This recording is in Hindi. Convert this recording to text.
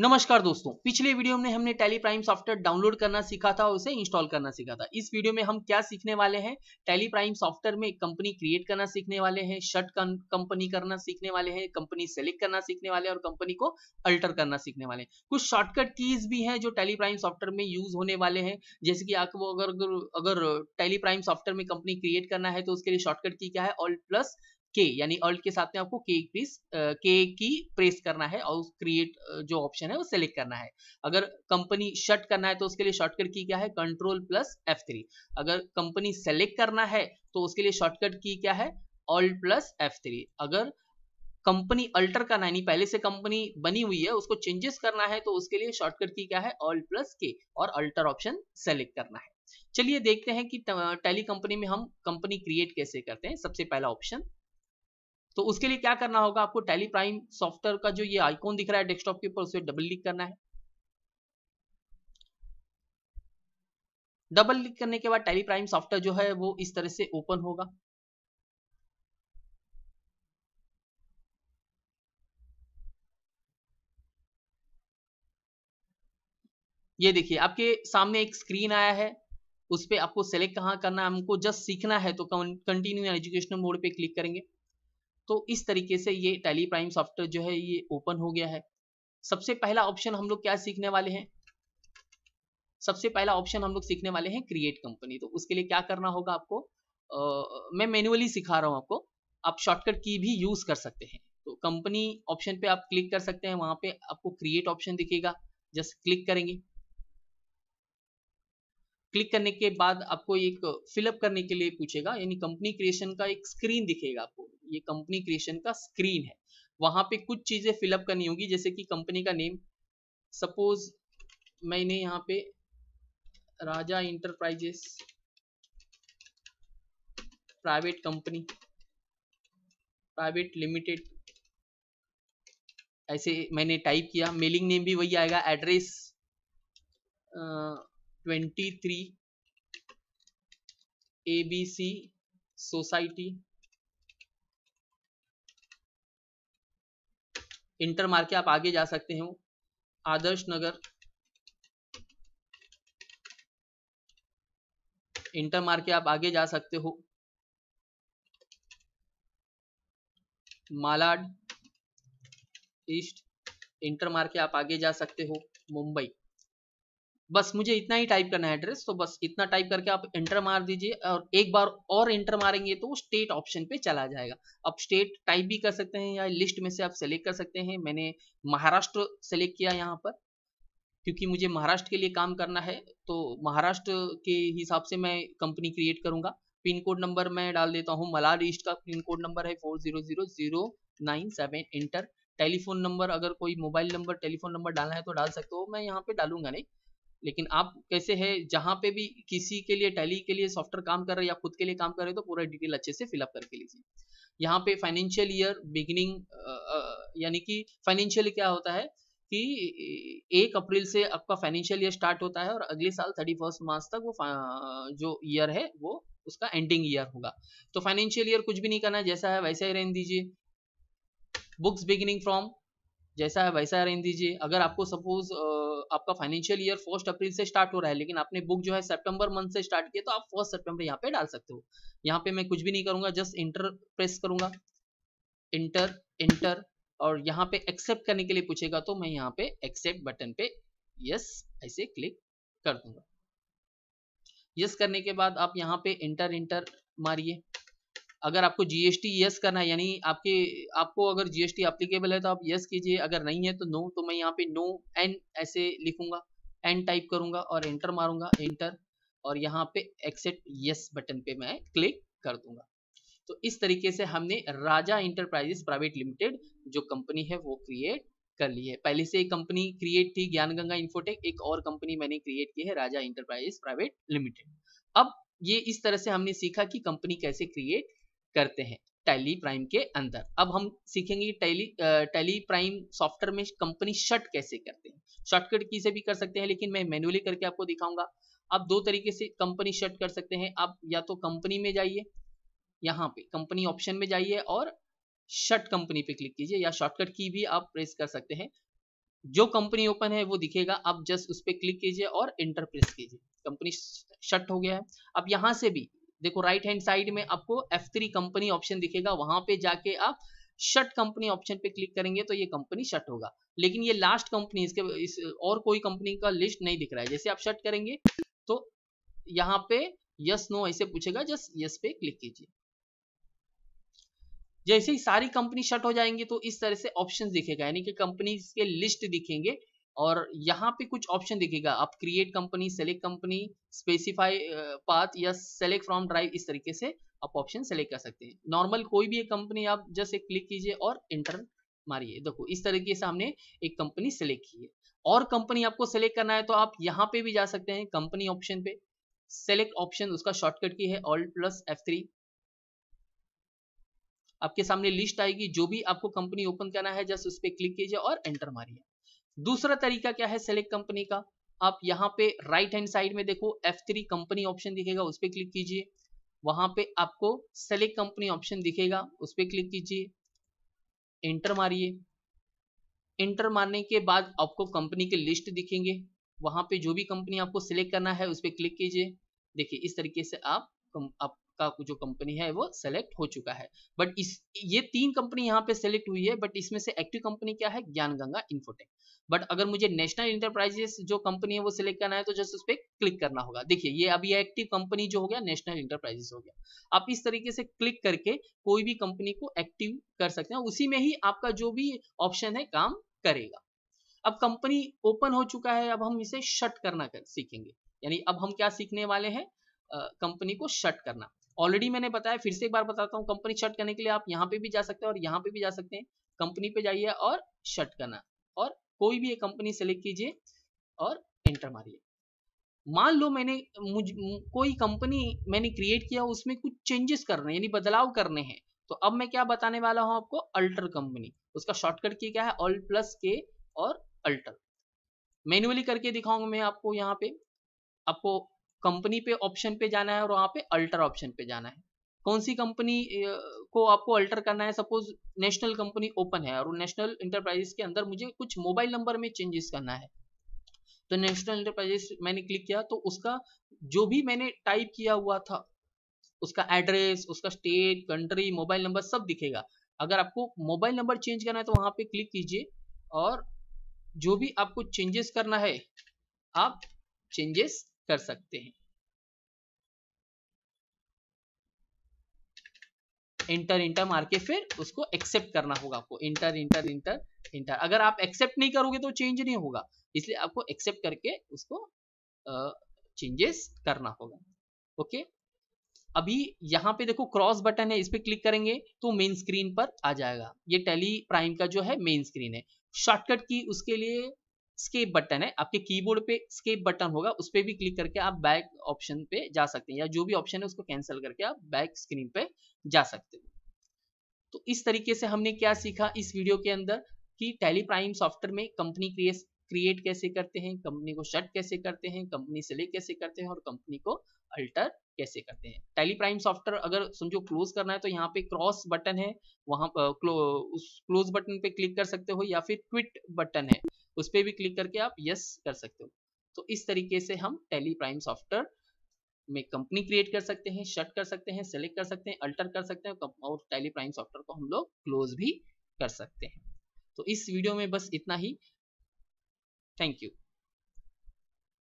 नमस्कार दोस्तों पिछले वीडियो में हमने टेली प्राइम सॉफ्टवेयर डाउनलोड करना सीखा था और उसे इंस्टॉल करना सीखा था इस वीडियो में हम क्या सीखने वाले हैं टेली प्राइम सॉफ्टवेयर में कंपनी क्रिएट करना सीखने वाले हैं शर्ट कंपनी करना सीखने वाले हैं कंपनी सेलेक्ट करना सीखने वाले और कंपनी को अल्टर करना सीखने वाले हैं कुछ शॉर्टकट कीज भी है जो टेली प्राइम सॉफ्टवेयर में यूज होने वाले हैं जैसे कि आपको अगर अगर टेली प्राइम सॉफ्टवेयर में कंपनी क्रिएट करना है तो उसके लिए शॉर्टकट की क्या है ऑल प्लस के यानी अल्ट के साथ में आपको के प्रेस के की प्रेस करना है और क्रिएट जो ऑप्शन है वो सेलेक्ट करना है अगर कंपनी शट करना है तो उसके लिए शॉर्टकट की क्या है कंट्रोल प्लस एफ थ्री अगर कंपनी सेलेक्ट करना है तो उसके लिए शॉर्टकट की क्या है ऑल्ट प्लस एफ थ्री अगर कंपनी अल्टर करना है नहीं पहले से कंपनी बनी हुई है उसको चेंजेस करना है तो उसके लिए शॉर्टकट की क्या है ऑल्ट प्लस के और अल्टर ऑप्शन सेलेक्ट करना है चलिए देखते हैं कि टेली कंपनी में हम कंपनी क्रिएट कैसे करते हैं सबसे पहला ऑप्शन तो उसके लिए क्या करना होगा आपको टेली प्राइम सॉफ्टवेयर का जो ये आइकॉन दिख रहा है डेस्कटॉप के ऊपर उसे डबल क्लिक करना है डबल क्लिक करने के बाद टेलीप्राइम प्राइम सॉफ्टवेयर जो है वो इस तरह से ओपन होगा ये देखिए आपके सामने एक स्क्रीन आया है उस पर आपको सेलेक्ट कहाँ करना है हमको जस्ट सीखना है तो कंटिन्यू एजुकेशनल मोड पे क्लिक करेंगे तो इस तरीके से ये टैली प्राइम सॉफ्टवेयर जो है ये ओपन हो गया है सबसे पहला ऑप्शन हम लोग क्या सीखने वाले हैं सबसे पहला ऑप्शन हम लोग सीखने वाले हैं क्रिएट कंपनी तो उसके लिए क्या करना होगा आपको आ, मैं मैनुअली सिखा रहा हूँ आपको आप शॉर्टकट की भी यूज कर सकते हैं तो कंपनी ऑप्शन पे आप क्लिक कर सकते हैं वहां पे आपको क्रिएट ऑप्शन दिखेगा जस्ट क्लिक करेंगे क्लिक करने के बाद आपको एक फिलअप करने के लिए पूछेगा यानी कंपनी क्रिएशन का एक स्क्रीन दिखेगा आपको ये कंपनी क्रिएशन का स्क्रीन है वहां पे कुछ चीजें फिलअप करनी होगी जैसे कि कंपनी का नेम सपोज मैंने यहाँ पे Raja enterprises private company private limited ऐसे मैंने टाइप किया मेलिंग नेम भी वही आएगा address twenty three A B C society enter मार के आप आगे जा सकते हो आदर्श नगर इंटर मार के आप आगे जा सकते हो मालाड ईस्ट इंटर मार के आप आगे जा सकते हो मुंबई बस मुझे इतना ही टाइप करना है एड्रेस तो बस इतना टाइप करके आप इंटर मार दीजिए और एक बार और इंटर मारेंगे तो स्टेट ऑप्शन पे चला जाएगा आप स्टेट टाइप भी कर सकते हैं या लिस्ट में से आप सेलेक्ट कर सकते हैं मैंने महाराष्ट्र सेलेक्ट किया यहाँ पर क्योंकि मुझे महाराष्ट्र के लिए काम करना है तो महाराष्ट्र के हिसाब से मैं कंपनी क्रिएट करूंगा पिन कोड नंबर मैं डाल देता हूँ मलाड ईस्ट का पिन कोड नंबर है four zero zero zero nine seven enter telephone number अगर कोई मोबाइल नंबर टेलीफोन नंबर डालना है तो डाल सकते हो मैं यहाँ पे डालूंगा नहीं लेकिन आप कैसे है जहां पे भी किसी के लिए टैली के लिए सॉफ्टवेयर काम कर रहे हैं या खुद के लिए काम कर रहे हैं तो पूरा डिटेल अच्छे से फिलअप करके लीजिए यहाँ पे फाइनेंशियल ईयर बिगिनिंग यानी कि फाइनेंशियल क्या होता है कि एक अप्रैल से आपका फाइनेंशियल ईयर स्टार्ट होता है और अगले साल थर्टी फर्स्ट मार्च तक वो जो ईयर है वो उसका एंडिंग ईयर होगा तो फाइनेंशियल ईयर कुछ भी नहीं करना जैसा है वैसा ही रहने दीजिए बुक्स बिगिनिंग फ्रॉम जैसा है वैसा रहने दीजिए अगर आपको सपोज आपका फाइनेंशियल ईयर फर्स्ट अप्रैल से स्टार्ट हो रहा है लेकिन आपने बुक जो है सेप्टेम्बर मंथ से स्टार्ट किया तो आप फर्स्ट सेप्टेम्बर यहाँ पे डाल सकते हो यहाँ पे मैं कुछ भी नहीं करूंगा जस्ट इंटर प्रेस करूंगा इंटर इंटर और यहाँ पे एक्सेप्ट करने के लिए पूछेगा तो मैं यहाँ पे एक्सेप्ट बटन पे यस ऐसे क्लिक कर दूंगा यस करने के बाद आप यहाँ पे इंटर इंटर मारिए अगर आपको जीएसटी यस करना है यानी आपके आपको अगर जीएसटी अप्लीकेबल है तो आप यस कीजिए अगर नहीं है तो नो तो मैं यहाँ पे नो एन ऐसे लिखूंगा एन टाइप करूंगा और एंटर मारूंगा एंटर और यहाँ पे एक्सेप्ट यस बटन पे मैं क्लिक कर दूंगा तो इस तरीके से हमने राजा इंटरप्राइजेस प्राइवेट लिमिटेड जो कंपनी है वो क्रिएट कर ली है पहले से एक कंपनी क्रिएट थी ज्ञान गंगा इन्फोटेक एक और कंपनी मैंने क्रिएट की है राजा इंटरप्राइजेस प्राइवेट लिमिटेड अब ये इस तरह से हमने सीखा कि कंपनी कैसे क्रिएट करते हैं टैली प्राइम के अंदर अब हम सीखेंगे टैली टैली प्राइम सॉफ्टवेयर में कंपनी शट कैसे करते हैं शॉर्टकट की से भी कर सकते हैं लेकिन मैं मैनुअली करके आपको दिखाऊंगा आप दो तरीके से कंपनी शट कर सकते हैं आप या तो कंपनी में जाइए यहाँ पे कंपनी ऑप्शन में जाइए और शट कंपनी पे क्लिक कीजिए या शॉर्टकट की भी आप प्रेस कर सकते हैं जो कंपनी ओपन है वो दिखेगा आप जस्ट उस पर क्लिक कीजिए और इंटर प्रेस कीजिए कंपनी शट हो गया है अब यहाँ से भी देखो राइट हैंड साइड में आपको F3 कंपनी ऑप्शन दिखेगा वहां पे जाके आप शट कंपनी ऑप्शन पे क्लिक करेंगे तो ये कंपनी शट होगा लेकिन ये लास्ट कंपनी इसके इस और कोई कंपनी का लिस्ट नहीं दिख रहा है जैसे आप शट करेंगे तो यहाँ पे यस नो ऐसे पूछेगा जस्ट यस पे क्लिक कीजिए जैसे ही सारी कंपनी शट हो जाएंगी तो इस तरह से ऑप्शन दिखेगा यानी कि कंपनी के लिस्ट दिखेंगे और यहाँ पे कुछ ऑप्शन दिखेगा आप create company select company specify path या सेलेक्ट फ्रॉम ड्राइव इस तरीके से आप ऑप्शन सेलेक्ट कर सकते हैं नॉर्मल कोई भी एक कंपनी आप जस्ट एक क्लिक कीजिए और इंटर मारिए देखो इस तरीके से हमने एक कंपनी सेलेक्ट की है और कंपनी आपको सेलेक्ट करना है तो आप यहाँ पे भी जा सकते हैं कंपनी ऑप्शन पे सेलेक्ट ऑप्शन उसका शॉर्टकट की है ऑल्ट प्लस एफ थ्री आपके सामने लिस्ट आएगी जो भी आपको कंपनी ओपन करना है जस्ट उस पर क्लिक कीजिए और एंटर मारिए दूसरा तरीका क्या है सेलेक्ट कंपनी का आप यहाँ पे राइट हैंड साइड में देखो F3 कंपनी ऑप्शन दिखेगा उस पर क्लिक कीजिए वहां पे आपको सेलेक्ट कंपनी ऑप्शन दिखेगा उस पर क्लिक कीजिए इंटर मारिए इंटर मारने के बाद आपको कंपनी के लिस्ट दिखेंगे वहां पे जो भी कंपनी आपको सिलेक्ट करना है उस पर क्लिक कीजिए देखिए इस तरीके से आप आप का जो कंपनी है वो सेलेक्ट हो चुका है बट इस ये तीन कंपनी यहाँ पे सेलेक्ट हुई है बट इसमें से एक्टिव कंपनी क्या है ज्ञान गंगा इन्फोटेक बट अगर मुझे नेशनल इंटरप्राइजेस जो कंपनी है वो सिलेक्ट करना है तो जस्ट उस पर क्लिक करना होगा देखिए ये अभी एक्टिव कंपनी जो हो गया नेशनल इंटरप्राइजेस हो गया आप इस तरीके से क्लिक करके कोई भी कंपनी को एक्टिव कर सकते हैं उसी में ही आपका जो भी ऑप्शन है काम करेगा अब कंपनी ओपन हो चुका है अब हम इसे शट करना कर सीखेंगे यानी अब हम क्या सीखने वाले हैं कंपनी को शट करना ऑलरेडी मैंने बताया फिर से एक बार बताता हूँ कंपनी शट करने के लिए आप यहाँ पे भी जा सकते हैं और यहाँ पे भी जा सकते हैं कंपनी पे जाइए और शट करना और कोई भी एक कंपनी सेलेक्ट कीजिए और एंटर मारिए मान लो मैंने मुझ कोई कंपनी मैंने क्रिएट किया उसमें कुछ चेंजेस करने यानी बदलाव करने हैं तो अब मैं क्या बताने वाला हूँ आपको अल्टर कंपनी उसका शॉर्टकट की क्या है ऑल प्लस के और अल्टर मैनुअली करके दिखाऊंगा मैं आपको यहाँ पे आपको कंपनी पे ऑप्शन पे जाना है और वहाँ पे अल्टर ऑप्शन पे जाना है कौन सी कंपनी को आपको अल्टर करना है सपोज नेशनल कंपनी ओपन है और नेशनल इंटरप्राइजेस के अंदर मुझे कुछ मोबाइल नंबर में चेंजेस करना है तो नेशनल इंटरप्राइजेस मैंने क्लिक किया तो उसका जो भी मैंने टाइप किया हुआ था उसका एड्रेस उसका स्टेट कंट्री मोबाइल नंबर सब दिखेगा अगर आपको मोबाइल नंबर चेंज करना है तो वहां पे क्लिक कीजिए और जो भी आपको चेंजेस करना है आप चेंजेस कर सकते हैं इंटर इंटर मार के फिर उसको एक्सेप्ट करना होगा आपको इंटर इंटर इंटर इंटर अगर आप एक्सेप्ट नहीं करोगे तो चेंज नहीं होगा इसलिए आपको एक्सेप्ट करके उसको चेंजेस करना होगा ओके अभी यहाँ पे देखो क्रॉस बटन है इस पर क्लिक करेंगे तो मेन स्क्रीन पर आ जाएगा ये टेली प्राइम का जो है मेन स्क्रीन है शॉर्टकट की उसके लिए स्केप बटन है आपके कीबोर्ड पे स्केप बटन होगा उस पर भी क्लिक करके आप बैक ऑप्शन पे जा सकते हैं या जो भी ऑप्शन है उसको कैंसिल करके आप बैक स्क्रीन पे जा सकते हो तो इस तरीके से हमने क्या सीखा इस वीडियो के अंदर कि टैली प्राइम सॉफ्टवेयर में कंपनी क्रिएट क्रिएट कैसे करते हैं कंपनी को शट कैसे करते हैं कंपनी सेलेक्ट कैसे करते हैं और कंपनी को अल्टर कैसे करते हैं टैली प्राइम सॉफ्टवेयर अगर समझो क्लोज करना है तो यहाँ पे क्रॉस बटन है वहां क्लो, उस क्लोज बटन पे क्लिक कर सकते हो या फिर ट्विट बटन है उस पर भी क्लिक करके आप यस कर सकते हो तो इस तरीके से हम टेली प्राइम सॉफ्टवेयर में कंपनी क्रिएट कर सकते हैं शट कर सकते हैं सेलेक्ट कर सकते हैं अल्टर कर सकते हैं और टेली प्राइम सॉफ्टवेयर को हम लोग क्लोज भी कर सकते हैं तो इस वीडियो में बस इतना ही थैंक यू